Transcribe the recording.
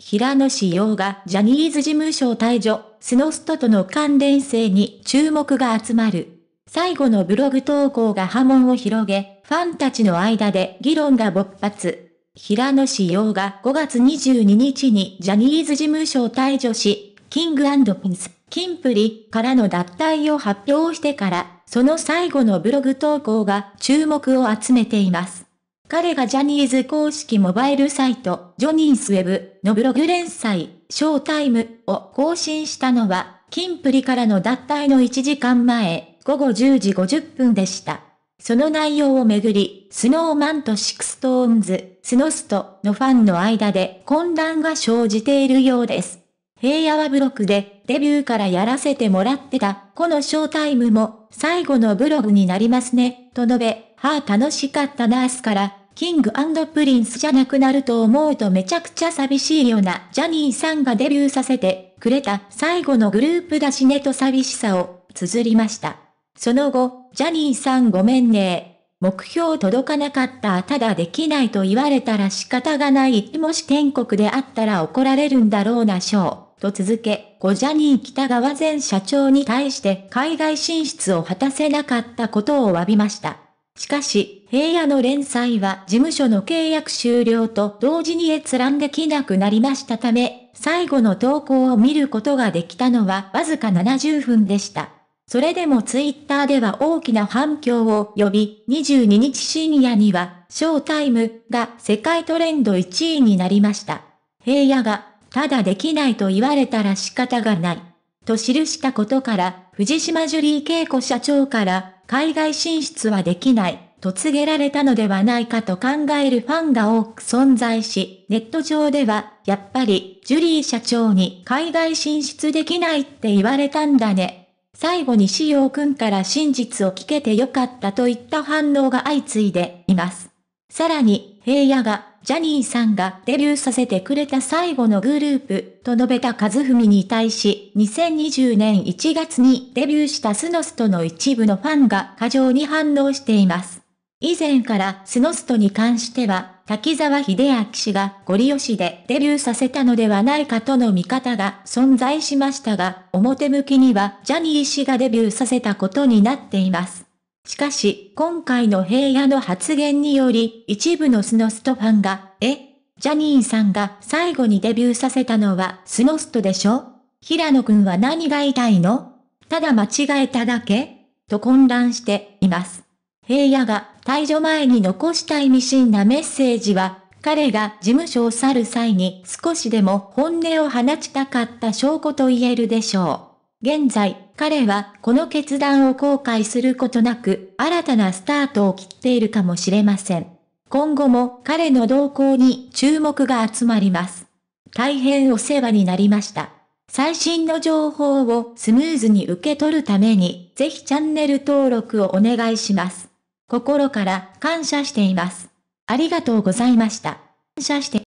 平野紫陽がジャニーズ事務所を退場、スノストとの関連性に注目が集まる。最後のブログ投稿が波紋を広げ、ファンたちの間で議論が勃発。平野紫耀が5月22日にジャニーズ事務所を退場し、キングピンス、キンプリからの脱退を発表してから、その最後のブログ投稿が注目を集めています。彼がジャニーズ公式モバイルサイト、ジョニースウェブのブログ連載、ショータイムを更新したのは、キンプリからの脱退の1時間前、午後10時50分でした。その内容をめぐり、スノーマンとシクストーンズ、スノストのファンの間で混乱が生じているようです。平野はブログで、デビューからやらせてもらってた、このショータイムも、最後のブログになりますね、と述べ、はあ楽しかったナースから、キングプリンスじゃなくなると思うとめちゃくちゃ寂しいようなジャニーさんがデビューさせてくれた最後のグループだしねと寂しさを綴りました。その後、ジャニーさんごめんね。目標届かなかったただできないと言われたら仕方がない。もし天国であったら怒られるんだろうなしょう。と続け、ごジャニー北川前社長に対して海外進出を果たせなかったことを詫びました。しかし、平野の連載は事務所の契約終了と同時に閲覧できなくなりましたため、最後の投稿を見ることができたのはわずか70分でした。それでもツイッターでは大きな反響を呼び、22日深夜には、ショータイムが世界トレンド1位になりました。平野が、ただできないと言われたら仕方がない。と記したことから、藤島ジュリー恵子社長から、海外進出はできない。と告げられたのではないかと考えるファンが多く存在し、ネット上では、やっぱり、ジュリー社長に海外進出できないって言われたんだね。最後に仕様君から真実を聞けてよかったといった反応が相次いでいます。さらに、平野が、ジャニーさんがデビューさせてくれた最後のグループ、と述べた和文に対し、2020年1月にデビューしたスノスとの一部のファンが過剰に反応しています。以前からスノストに関しては、滝沢秀明氏がゴリ押しでデビューさせたのではないかとの見方が存在しましたが、表向きにはジャニー氏がデビューさせたことになっています。しかし、今回の平野の発言により、一部のスノストファンが、えジャニーさんが最後にデビューさせたのはスノストでしょ平野くんは何が痛いのただ間違えただけと混乱しています。平野が解除前に残したミシンなメッセージは、彼が事務所を去る際に少しでも本音を放ちたかった証拠と言えるでしょう。現在、彼はこの決断を後悔することなく、新たなスタートを切っているかもしれません。今後も彼の動向に注目が集まります。大変お世話になりました。最新の情報をスムーズに受け取るために、ぜひチャンネル登録をお願いします。心から感謝しています。ありがとうございました。感謝して